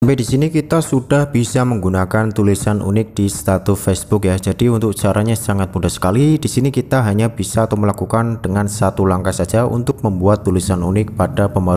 Sampai di sini kita sudah bisa menggunakan tulisan unik di status Facebook ya. Jadi untuk caranya sangat mudah sekali. Di sini kita hanya bisa atau melakukan dengan satu langkah saja untuk membuat tulisan unik pada pembaru.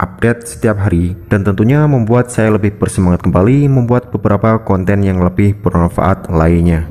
update setiap hari dan tentunya membuat saya lebih bersemangat kembali membuat beberapa konten yang lebih bermanfaat lainnya.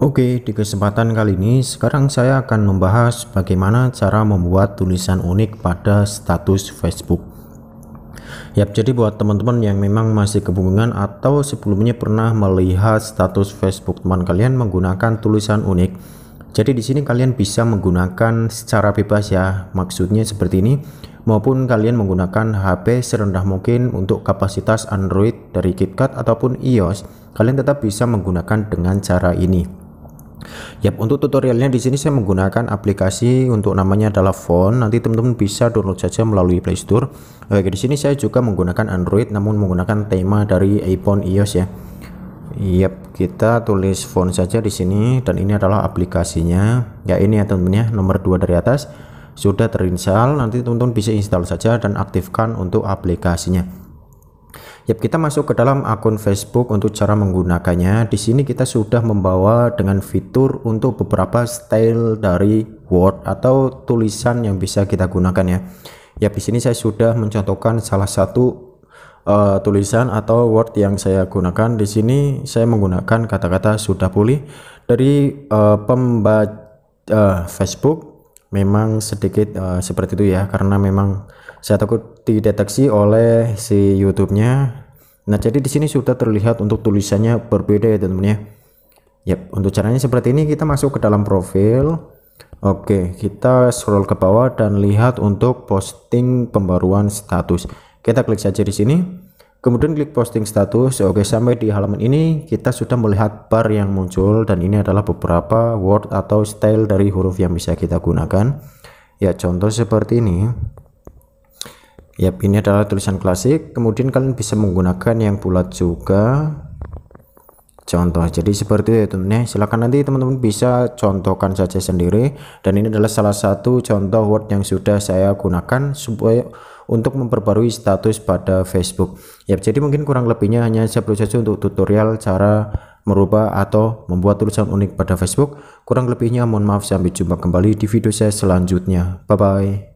Oke, di kesempatan kali ini sekarang saya akan membahas bagaimana cara membuat tulisan unik pada status Facebook. Yap, jadi buat teman-teman yang memang masih kebingungan atau sebelumnya pernah melihat status Facebook teman kalian menggunakan tulisan unik, jadi di sini kalian bisa menggunakan secara bebas ya, maksudnya seperti ini, maupun kalian menggunakan HP serendah mungkin untuk kapasitas Android dari KitKat ataupun iOS, kalian tetap bisa menggunakan dengan cara ini. Yap, untuk tutorialnya di sini saya menggunakan aplikasi untuk namanya adalah Phone. Nanti teman-teman bisa download saja melalui Play Store. Oke, di sini saya juga menggunakan Android namun menggunakan tema dari iPhone iOS ya. Yap, kita tulis font saja di sini dan ini adalah aplikasinya. Ya ini ya teman-teman ya, nomor 2 dari atas sudah terinstall. Nanti teman-teman bisa install saja dan aktifkan untuk aplikasinya. Yap, kita masuk ke dalam akun Facebook untuk cara menggunakannya. Di sini kita sudah membawa dengan fitur untuk beberapa style dari Word atau tulisan yang bisa kita gunakan ya. Ya, di sini saya sudah mencontohkan salah satu uh, tulisan atau Word yang saya gunakan. Di sini saya menggunakan kata-kata sudah pulih dari uh, eh, pembaca uh, eh, Facebook memang sedikit uh, seperti itu ya karena memang saya takut dideteksi oleh si YouTube-nya. Nah, jadi di sini sudah terlihat untuk tulisannya berbeda ya teman-teman ya. Yap, untuk caranya seperti ini kita masuk ke dalam profil. Oke, kita scroll ke bawah dan lihat untuk posting pembaruan status. Kita klik saja di sini. Kemudian klik posting status. Oke, sampai di halaman ini kita sudah melihat bar yang muncul dan ini adalah beberapa word atau style dari huruf yang bisa kita gunakan. Ya, contoh seperti ini. Yap, ini adalah tulisan klasik. Kemudian kalian bisa menggunakan yang bulat juga contoh jadi seperti itu nih. silahkan nanti teman-teman bisa contohkan saja sendiri dan ini adalah salah satu contoh word yang sudah saya gunakan supaya untuk memperbarui status pada Facebook ya jadi mungkin kurang lebihnya hanya saya saja untuk tutorial cara merubah atau membuat tulisan unik pada Facebook kurang lebihnya mohon maaf sampai jumpa kembali di video saya selanjutnya bye bye